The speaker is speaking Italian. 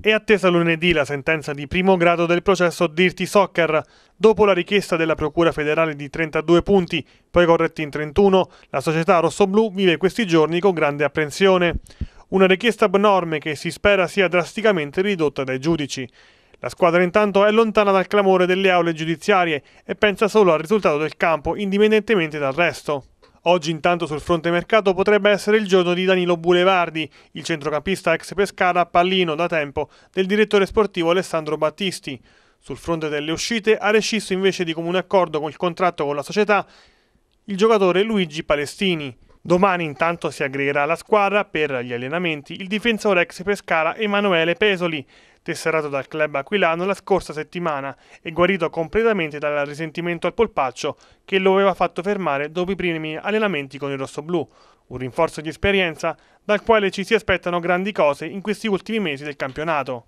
È attesa lunedì la sentenza di primo grado del processo Dirty Soccer. Dopo la richiesta della Procura federale di 32 punti, poi corretti in 31, la società rossoblù vive questi giorni con grande apprensione. Una richiesta abnorme che si spera sia drasticamente ridotta dai giudici. La squadra intanto è lontana dal clamore delle aule giudiziarie e pensa solo al risultato del campo indipendentemente dal resto. Oggi intanto sul fronte mercato potrebbe essere il giorno di Danilo Bulevardi, il centrocampista ex Pescara pallino da tempo del direttore sportivo Alessandro Battisti. Sul fronte delle uscite ha rescisso invece di comune accordo con il contratto con la società il giocatore Luigi Palestini. Domani intanto si aggregherà alla squadra per gli allenamenti il difensore ex Pescara Emanuele Pesoli, tesserato dal club aquilano la scorsa settimana e guarito completamente dal risentimento al polpaccio che lo aveva fatto fermare dopo i primi allenamenti con il rossoblù. Un rinforzo di esperienza dal quale ci si aspettano grandi cose in questi ultimi mesi del campionato.